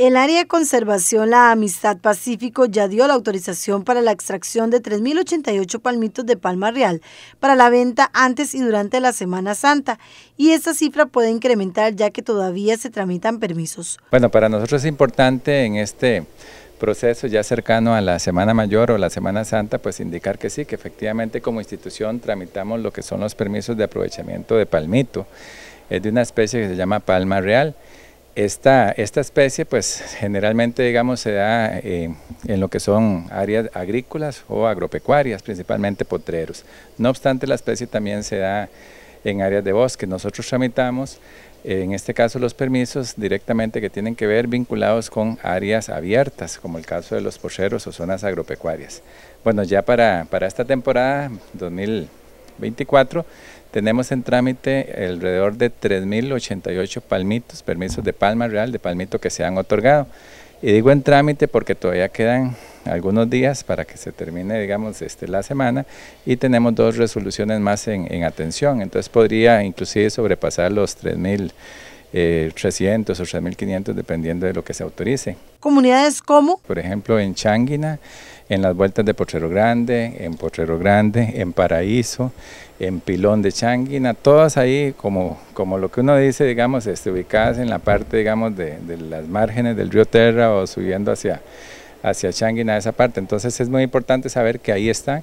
El área de conservación La Amistad Pacífico ya dio la autorización para la extracción de 3.088 palmitos de palma real para la venta antes y durante la Semana Santa y esta cifra puede incrementar ya que todavía se tramitan permisos. Bueno, para nosotros es importante en este proceso ya cercano a la Semana Mayor o la Semana Santa, pues indicar que sí, que efectivamente como institución tramitamos lo que son los permisos de aprovechamiento de palmito. Es de una especie que se llama palma real esta, esta especie pues generalmente digamos se da eh, en lo que son áreas agrícolas o agropecuarias, principalmente potreros. No obstante la especie también se da en áreas de bosque. Nosotros tramitamos eh, en este caso los permisos directamente que tienen que ver vinculados con áreas abiertas, como el caso de los porceros o zonas agropecuarias. Bueno, ya para, para esta temporada 2024 tenemos en trámite alrededor de 3.088 palmitos, permisos de palma real, de palmito que se han otorgado. Y digo en trámite porque todavía quedan algunos días para que se termine, digamos, este, la semana y tenemos dos resoluciones más en, en atención. Entonces podría inclusive sobrepasar los 3.000 300 o 3.500 dependiendo de lo que se autorice. ¿Comunidades como? Por ejemplo, en Changuina, en las vueltas de Potrero Grande, en Potrero Grande, en Paraíso, en Pilón de Changuina, todas ahí como, como lo que uno dice, digamos, este, ubicadas en la parte, digamos, de, las márgenes del río Terra o subiendo hacia hacia Changuina, esa parte. Entonces es muy importante saber que ahí están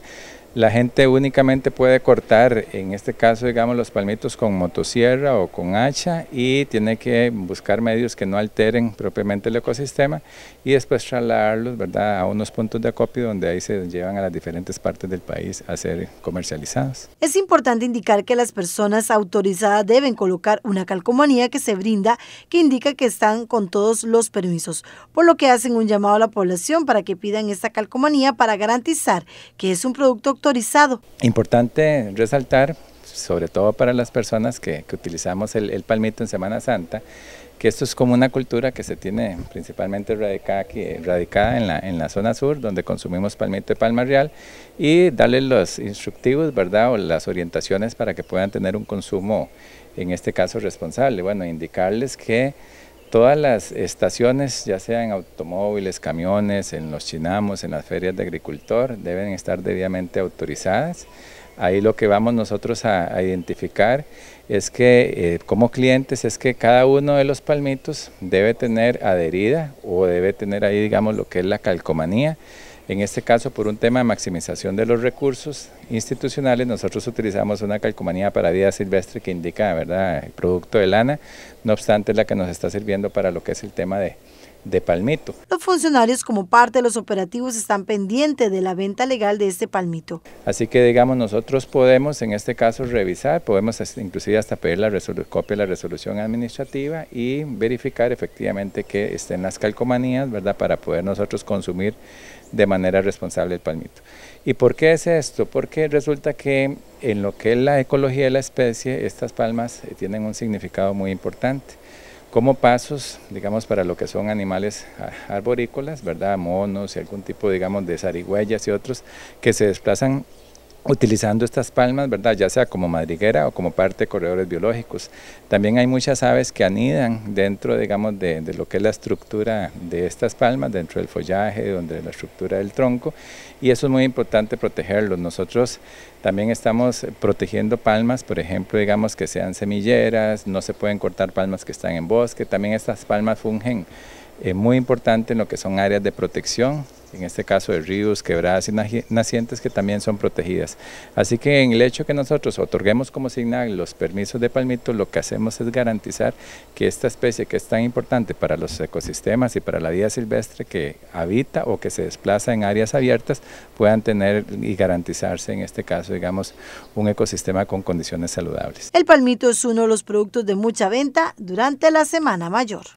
la gente únicamente puede cortar, en este caso, digamos, los palmitos con motosierra o con hacha y tiene que buscar medios que no alteren propiamente el ecosistema y después trasladarlos, ¿verdad?, a unos puntos de acopio donde ahí se llevan a las diferentes partes del país a ser comercializados. Es importante indicar que las personas autorizadas deben colocar una calcomanía que se brinda que indica que están con todos los permisos, por lo que hacen un llamado a la población para que pidan esta calcomanía para garantizar que es un producto Importante resaltar, sobre todo para las personas que, utilizamos el, palmito en Semana Santa, que esto es como una cultura que se tiene principalmente radicada, radicada en, la, zona sur, donde consumimos palmito de palma real, y darles los instructivos, ¿verdad?, o las orientaciones para que puedan tener un consumo, en este caso, responsable. Bueno, indicarles que Todas las estaciones, ya sean automóviles, camiones, en los chinamos, en las ferias de agricultor, deben estar debidamente autorizadas. Ahí lo que vamos nosotros a, identificar es que eh, como clientes es que cada uno de los palmitos debe tener adherida o debe tener ahí digamos lo que es la calcomanía en este caso, por un tema de maximización de los recursos institucionales, nosotros utilizamos una calcomanía para vida silvestre que indica ¿verdad? el producto de lana, no obstante la que nos está sirviendo para lo que es el tema de, de palmito. Los funcionarios como parte de los operativos están pendientes de la venta legal de este palmito. Así que digamos nosotros podemos en este caso revisar, podemos inclusive hasta pedir la copia de la resolución administrativa y verificar efectivamente que estén las calcomanías, ¿verdad? Para poder nosotros consumir de manera responsable el palmito. ¿Y por qué es esto? Porque resulta que en lo que es la ecología de la especie, estas palmas eh, tienen un significado muy importante como pasos, digamos, para lo que son animales arborícolas, ¿verdad? Monos y algún tipo, digamos, de zarigüeyas y otros que se desplazan utilizando estas palmas, ¿verdad? ya sea como madriguera o como parte de corredores biológicos. También hay muchas aves que anidan dentro, digamos, de, lo que es la estructura de estas palmas, dentro del follaje, donde la estructura del tronco, y eso es muy importante protegerlos. Nosotros también estamos protegiendo palmas, por ejemplo, digamos que sean semilleras, no se pueden cortar palmas que están en bosque, también estas palmas fungen es eh, muy importante en lo que son áreas de protección, en este caso de ríos, quebradas y nacientes que también son protegidas. Así que en el hecho que nosotros otorguemos como signal los permisos de palmito, lo que hacemos es garantizar que esta especie que es tan importante para los ecosistemas y para la vida silvestre que habita o que se desplaza en áreas abiertas puedan tener y garantizarse en este caso, digamos, un ecosistema con condiciones saludables. El palmito es uno de los productos de mucha venta durante la semana mayor.